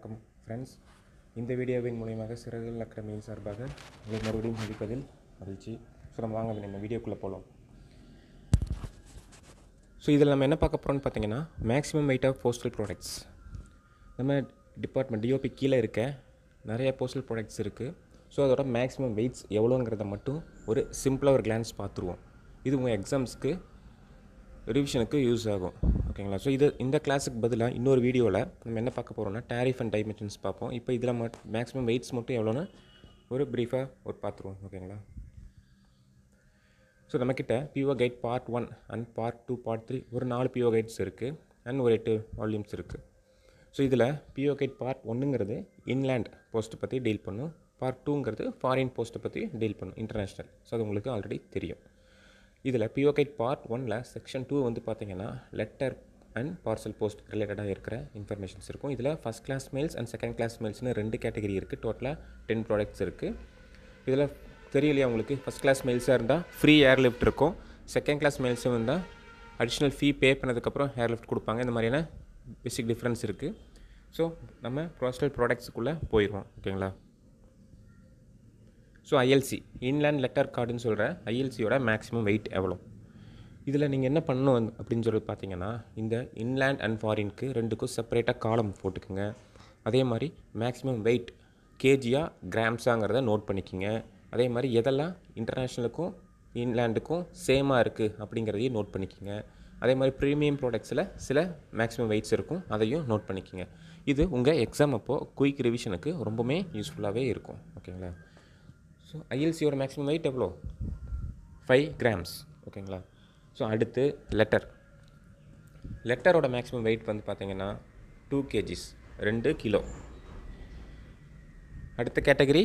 வணக்கம் ஃப்ரெண்ட்ஸ் இந்த வீடியோவின் மூலியமாக சிறகு அகாடமியின் சார்பாக உங்களை மறுபடியும் சந்திப்பதில் மகிழ்ச்சி ஸோ நம்ம வாங்க நம்ம வீடியோக்குள்ளே போகலாம் ஸோ இதில் நம்ம என்ன பார்க்க போகிறோம்னு பார்த்தீங்கன்னா maximum weight of postal products நம்ம டிபார்ட்மெண்ட் டிஓபி கீழே இருக்க நிறைய போஸ்டல் ப்ராடக்ட்ஸ் இருக்குது ஸோ அதோட மேக்ஸிமம் வெயிட்ஸ் எவ்வளோங்கிறத மட்டும் ஒரு சிம்பிளாக ஒரு கிளான்ஸ் பார்த்துருவோம் இது உங்கள் எக்ஸாம்ஸ்க்கு ரிவிஷனுக்கு யூஸ் ஆகும் ஓகேங்களா ஸோ இது இந்த கிளாஸுக்கு பதிலாக இன்னொரு வீடியோவில் நம்ம என்ன பார்க்க போகிறோம்னா டேரிஃப் அண்ட் டைமென்ஷன்ஸ் பார்ப்போம் இப்போ இதில் ம மேக்ஸிமம் வெயிட்ஸ் மட்டும் எவ்வளோன்னு ஒரு ப்ரீஃபாக ஒரு பார்த்துருவோம் ஓகேங்களா ஸோ நம்மக்கிட்ட PO guide part one and part two part three ஒரு நாலு பியோ கைட்ஸ் இருக்குது அண்ட் ஒரு எட்டு வால்யூம்ஸ் இருக்குது ஸோ இதில் பியோ கைட் பார்ட் ஒன்றுங்கிறது இன்லேண்ட் போஸ்ட்டை பற்றி டீல் பண்ணும் பார்ட் டூங்கிறது ஃபாரின் போஸ்ட்டை பற்றி டீல் பண்ணும் இன்டர்நேஷ்னல் ஸோ அது உங்களுக்கு ஆல்ரெடி தெரியும் இதில் பிஓகைட் பார்ட் ஒனில் செக்ஷன் டூ வந்து பார்த்தீங்கன்னா லெட்டர் அண்ட் பார்சல் போஸ்ட் ரிலேட்டடாக இருக்கிற இன்ஃபர்மேஷன்ஸ் இருக்கும் இதில் first class mails and second class மெயில்ஸ்னு ரெண்டு கேட்டகரி இருக்குது டோட்டலாக டென் ப்ராடக்ட்ஸ் இருக்குது இதில் தெரியலையா உங்களுக்கு ஃபஸ்ட் கிளாஸ் மெயில்ஸாக இருந்தால் ஃப்ரீ ஏர்லிஃப்ட் இருக்கும் செகண்ட் கிளாஸ் மெயில்ஸும் இருந்தால் அடிஷ்னல் ஃபீ பே பண்ணதுக்கப்புறம் ஏர்லிஃப்ட் கொடுப்பாங்க இந்த மாதிரியான பேசிக் டிஃப்ரென்ஸ் இருக்குது ஸோ நம்ம ப்ராஸ்டல் ப்ராடக்ட்ஸுக்குள்ளே போயிடுவோம் ஓகேங்களா ஸோ ஐஎல்சி இன்லேண்ட் லெட்டர் கார்டுன்னு சொல்கிற ஐஎல்சியோட மேக்ஸிமம் வெயிட் எவ்வளோ இதில் நீங்கள் என்ன பண்ணணும் அப்படின்னு சொல்லி பார்த்தீங்கன்னா இந்த இன்லேண்ட் அண்ட் ஃபாரின்க்கு ரெண்டுக்கும் செப்பரேட்டாக காலம் போட்டுக்குங்க அதே மாதிரி மேக்ஸிமம் வெயிட் கேஜியாக கிராம்ஸாங்கிறத நோட் பண்ணிக்கோங்க அதே மாதிரி எதெல்லாம் இன்டர்நேஷ்னலுக்கும் இன்லேண்டுக்கும் சேமாக இருக்குது அப்படிங்கிறதையும் நோட் பண்ணிக்கோங்க அதே மாதிரி ப்ரீமியம் ப்ராடக்ட்ஸில் சில மேக்ஸிமம் வெயிட்ஸ் இருக்கும் அதையும் நோட் பண்ணிக்கோங்க இது உங்கள் எக்ஸாம் அப்போது குயிக் ரிவிஷனுக்கு ரொம்பவுமே யூஸ்ஃபுல்லாகவே இருக்கும் ஓகேங்களா ஸோ ஐஎல்சியோட மேக்ஸிமம் வெயிட் எவ்வளோ ஃபைவ் கிராம்ஸ் ஓகேங்களா ஸோ அடுத்து லெட்டர் லெட்டரோட மேக்ஸிமம் வெயிட் வந்து பார்த்திங்கன்னா டூ கேஜிஸ் ரெண்டு கிலோ அடுத்த category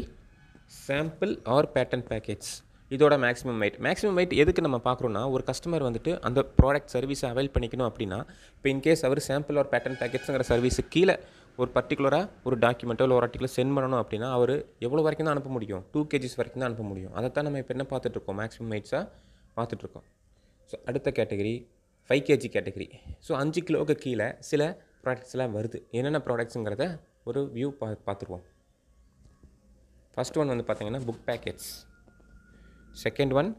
sample or pattern package இதோட மேக்ஸிமம் வெயிட் மேக்ஸிமம் வெயிட் எதுக்கு நம்ம பார்க்குறோன்னா ஒரு கஸ்டமர் வந்துட்டு அந்த ப்ராடக்ட் சர்வீஸை அவைல் பண்ணிக்கணும் அப்படின்னா இப்போ இன்கேஸ் அவர் சாம்பிள் ஆர் பேட்டர்ன் பேக்கெட்ஸுங்கிற சர்வீஸுக்கு கீழே ஒரு பர்டிகுலராக ஒரு டாக்குமெண்ட்டோ இல்லை ஒரு ஆர்டிக்கலை சென்ட் பண்ணணும் அப்படின்னா அவர் எவ்வளோ வரைக்கும் தான் அனுப்ப முடியும் டூ கேஜிஸ் வரைக்கும் தான் அனுப்ப முடியும் அதை தான் நம்ம இப்போ என்ன பார்த்துட்ருக்கோம் மேக்ஸிமம் ஹைட்ஸாக பார்த்துட்ருக்கோம் ஸோ அடுத்த category five KG category so அஞ்சு கிலோவுக்கு கீழே சில ப்ராடக்ட்ஸ்லாம் வருது என்னென்ன ப்ராடக்ட்ஸுங்கிறத ஒரு வியூ பா பார்த்துருவோம் ஃபஸ்ட் ஒன் வந்து பார்த்திங்கன்னா book packets second one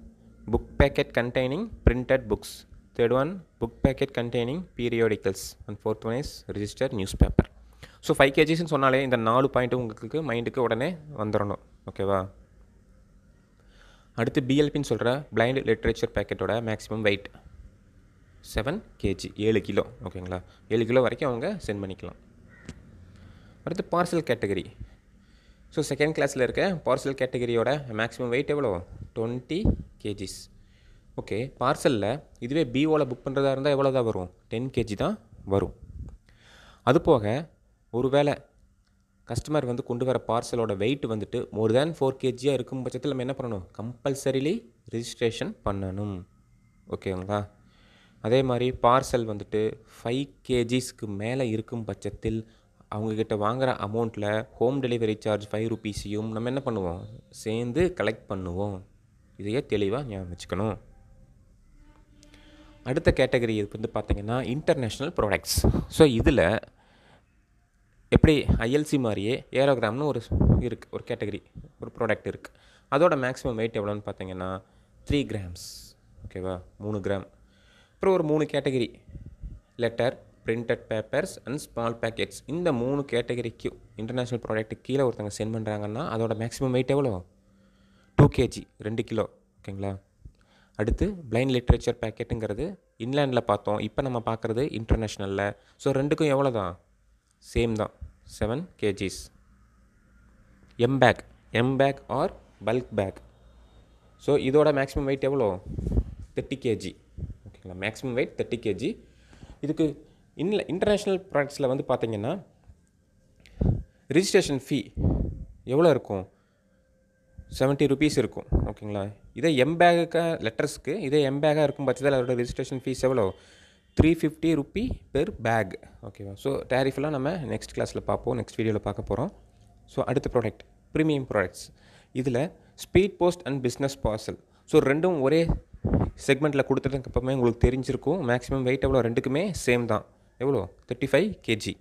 book packet containing printed books third one book packet containing periodicals and fourth one is register newspaper so five கேஜிஸ்ன்னு சொன்னாலே இந்த நாலு பாயிண்ட்டு உங்களுக்கு மைண்டுக்கு உடனே வந்துடணும் ஓகேவா அடுத்து பிஎல்பின்னு சொல்கிற பிளைண்ட் லிட்ரேச்சர் பேக்கெட்டோட மேக்ஸிமம் வெயிட் செவன் கேஜி ஏழு கிலோ ஓகேங்களா ஏழு கிலோ வரைக்கும் அவங்க சென்ட் பண்ணிக்கலாம் அடுத்து பார்சல் கேட்டகரி ஸோ செகண்ட் கிளாஸில் இருக்க பார்சல் கேட்டகரியோட மேக்ஸிமம் வெயிட் எவ்வளோ டுவெண்ட்டி கேஜிஸ் ஓகே பார்சலில் இதுவே பிஓவில் புக் பண்ணுறதா இருந்தால் எவ்வளோ தான் வரும் டென் கேஜி தான் வரும் அதுபோக ஒருவேளை கஸ்டமர் வந்து கொண்டு வர பார்சலோட வெயிட் வந்துட்டு மோர் தேன் ஃபோர் கேஜியாக இருக்கும் பட்சத்தில் நம்ம என்ன பண்ணணும் கம்பல்சரிலி ரிஜிஸ்ட்ரேஷன் பண்ணணும் ஓகேங்களா அதே மாதிரி பார்சல் வந்துட்டு ஃபைவ் கேஜிஸ்க்கு மேலே இருக்கும் பட்சத்தில் அவங்கக்கிட்ட வாங்குகிற அமௌண்ட்டில் ஹோம் டெலிவரி சார்ஜ் ஃபைவ் ருபீஸையும் நம்ம என்ன பண்ணுவோம் சேர்ந்து கலெக்ட் பண்ணுவோம் இதையே தெளிவாக ஞாபகம் வச்சுக்கணும் அடுத்த கேட்டகரி இது வந்து பார்த்திங்கன்னா இன்டர்நேஷ்னல் ப்ராடக்ட்ஸ் ஸோ இதில் எப்படி ஐஎல்சி மாதிரியே ஏரோகிராம்னு ஒரு இருக்குது ஒரு கேட்டகரி ஒரு ப்ராடக்ட் இருக்குது அதோட மேக்ஸிமம் வெயிட் எவ்வளோன்னு பார்த்தீங்கன்னா த்ரீ கிராம்ஸ் ஓகேவா மூணு கிராம் அப்புறம் ஒரு மூணு category letter printed papers and small packets இந்த மூணு கேட்டகரிக்கு இன்டர்நேஷ்னல் ப்ராடக்ட்டுக்கு கீழே ஒருத்தவங்க சென்ட் பண்ணுறாங்கன்னா அதோட மேக்ஸிமம் வெயிட் எவ்வளோ டூ கேஜி ரெண்டு கிலோ ஓகேங்களா அடுத்து பிளைண்ட் லிட்ரேச்சர் பேக்கெட்டுங்கிறது இன்லேண்டில் பார்த்தோம் இப்போ நம்ம பார்க்குறது இன்டர்நேஷ்னலில் ஸோ ரெண்டுக்கும் எவ்வளோ தான் சேம் தான் seven KGs M bag M bag or bulk bag so இதோட மேக்ஸிமம் வெயிட் எவ்வளோ தேர்ட்டி கேஜி ஓகேங்களா மேக்ஸிமம் வெயிட் தேர்ட்டி கேஜி இதுக்கு இன்ல இன்டர்நேஷ்னல் ப்ராடக்ட்ஸில் வந்து பார்த்தீங்கன்னா ரிஜிஸ்ட்ரேஷன் ஃபீ எவ்வளோ இருக்கும் செவன்ட்டி ருபீஸ் இருக்கும் ஓகேங்களா இதே எம்பேக்கு லெட்டர்ஸ்க்கு இதே எம்பேக்காக இருக்கும் பட்சத்தில் அதோட ரிஜிஸ்ட்ரேஷன் ஃபீஸ் எவ்வளோ three fifty rupee per bag ஓகேவா ஸோ டேரிஃபெல்லாம் நம்ம நெக்ஸ்ட் கிளாஸில் பார்ப்போம் நெக்ஸ்ட் வீடியோவில் பார்க்க போகிறோம் ஸோ அடுத்த ப்ராடக்ட் ப்ரீமியம் ப்ராடக்ட்ஸ் இதில் speed post and business parcel so ரெண்டும் ஒரே செக்மெண்ட்டில் கொடுத்துட்டு அப்புறமே உங்களுக்கு தெரிஞ்சிருக்கும் மேக்ஸிமம் வெயிட் எவ்வளோ ரெண்டுக்குமே சேம் தான் எவ்வளோ தேர்ட்டி ஃபைவ் கேஜி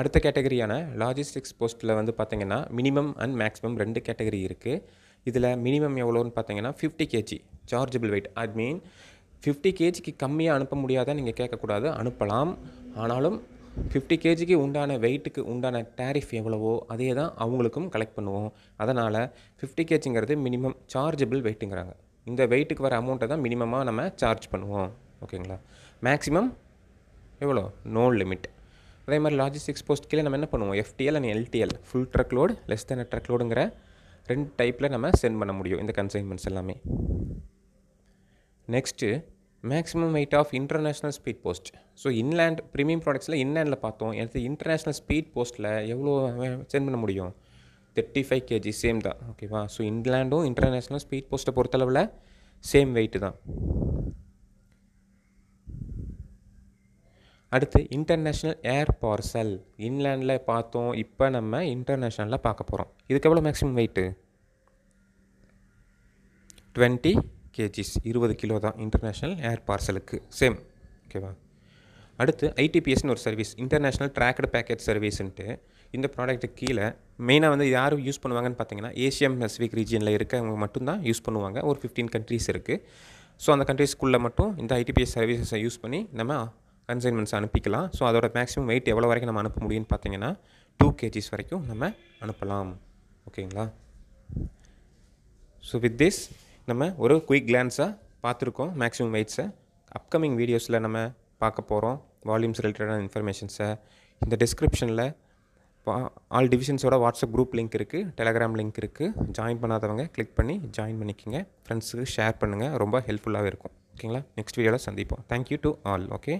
அடுத்த கேட்டகரியான லாஜிஸ்டிக்ஸ் போஸ்ட்டில் வந்து பார்த்திங்கன்னா மினிமம் அண்ட் மேக்ஸிமம் ரெண்டு கேட்டகரி இருக்குது இதில் மினிமம் எவ்வளோன்னு பார்த்தீங்கன்னா fifty KG chargeable weight I mean fifty கேஜிக்கு கம்மியாக அனுப்ப முடியாத நீங்கள் கேட்கக்கூடாது அனுப்பலாம் ஆனாலும் ஃபிஃப்டி கேஜிக்கு உண்டான வெயிட்டுக்கு உண்டான டேரிஃப் எவ்வளவோ அதே தான் அவங்களுக்கும் கலெக்ட் பண்ணுவோம் அதனால் ஃபிஃப்டி கேஜிங்கிறது மினிமம் சார்ஜபிள் வெயிட்டுங்கிறாங்க இந்த வெயிட்டுக்கு வர அமௌண்ட்டை தான் மினிமமாக நம்ம சார்ஜ் பண்ணுவோம் ஓகேங்களா மேக்ஸிமம் எவ்வளோ நோ லிமிட் அதே மாதிரி லாஜிஸ்டிக்ஸ் போஸ்ட் கீழே நம்ம என்ன பண்ணுவோம் FTL and LTL full truck load less than truck லோடுங்கிற ரெண்டு டைப்பில் நம்ம சென்ட் பண்ண முடியும் இந்த கன்சைன்மெண்ட்ஸ் எல்லாமே next maximum weight of international speed post so inland premium ப்ராடக்ட்ஸில் இன்லேண்டில் பார்த்தோம் எனக்கு இன்டர்நேஷ்னல் ஸ்பீட் போஸ்ட்டில் எவ்வளோ சென்ட் பண்ண முடியும் தேர்ட்டி ஃபைவ் கேஜி சேம் தான் ஓகேவா ஸோ இன்லேண்டும் இன்டர்நேஷ்னல் ஸ்பீட் போஸ்ட்டை பொறுத்தளவில் சேம் வெயிட்டு தான் அடுத்து இன்டர்நேஷ்னல் ஏர் பார்சல் இன்லேண்டில் பார்த்தோம் இப்போ நம்ம இன்டர்நேஷ்னலில் பார்க்க போகிறோம் இதுக்கு எவ்வளோ மேக்ஸிமம் வெயிட்டு டுவெண்ட்டி கேஜிஸ் இருபது கிலோ தான் இன்டர்நேஷ்னல் ஏர் பார்சலுக்கு சேம் ஓகேவா அடுத்து ஐடிபிஎஸ்னு ஒரு சர்வீஸ் இன்டர்நேஷ்னல் ட்ராக்டு பேக்கேஜ் சர்வீஸ்ன்ட்டு இந்த ப்ராடக்ட்டு கீழே மெயினாக வந்து யாரும் யூஸ் பண்ணுவாங்கன்னு பார்த்தீங்கன்னா ஏஷியம் பசிபிக் ரீஜியனில் இருக்கவங்க மட்டும்தான் யூஸ் பண்ணுவாங்க ஒரு ஃபிஃப்டீன் கண்ட்ரீஸ் இருக்குது ஸோ அந்த கண்ட்ரீஸ்க்குள்ளே மட்டும் இந்த ஐடிபிஎஸ் சர்வீசஸை யூஸ் பண்ணி நம்ம கன்சைன்மெண்ட்ஸ் அனுப்பிக்கலாம் ஸோ அதோட மேக்ஸிமம் வெயிட் எவ்வளோ வரைக்கும் நம்ம அனுப்ப முடியும்னு பார்த்தீங்கன்னா டூ கேஜிஸ் வரைக்கும் நம்ம அனுப்பலாம் ஓகேங்களா ஸோ வித் திஸ் நம்ம ஒரு குயிக் கிளான்ஸாக பார்த்துருக்கோம் மேக்ஸிமம் வெயிட்ஸை அப்கமிங் வீடியோஸில் நம்ம பார்க்க போகிறோம் வால்யூம்ஸ் ரிலேட்டடான இன்ஃபர்மேஷன்ஸை இந்த டிஸ்கிரிப்ஷனில் ஆல் டிவிஷன்ஸோட வாட்ஸ்அப் குரூப் லிங்க் இருக்குது டெலகிராம் லிங்க் இருக்குது ஜாயின் பண்ணாதவங்க கிளிக் பண்ணி ஜாயின் பண்ணிக்கோங்க ஃப்ரெண்ட்ஸுக்கு ஷேர் பண்ணுங்கள் ரொம்ப ஹெல்ப்ஃபுல்லாகவே இருக்கும் ஓகேங்களா நெக்ஸ்ட் வீடியோவில் சந்திப்போம் தேங்க்யூ டு ஆல் ஓகே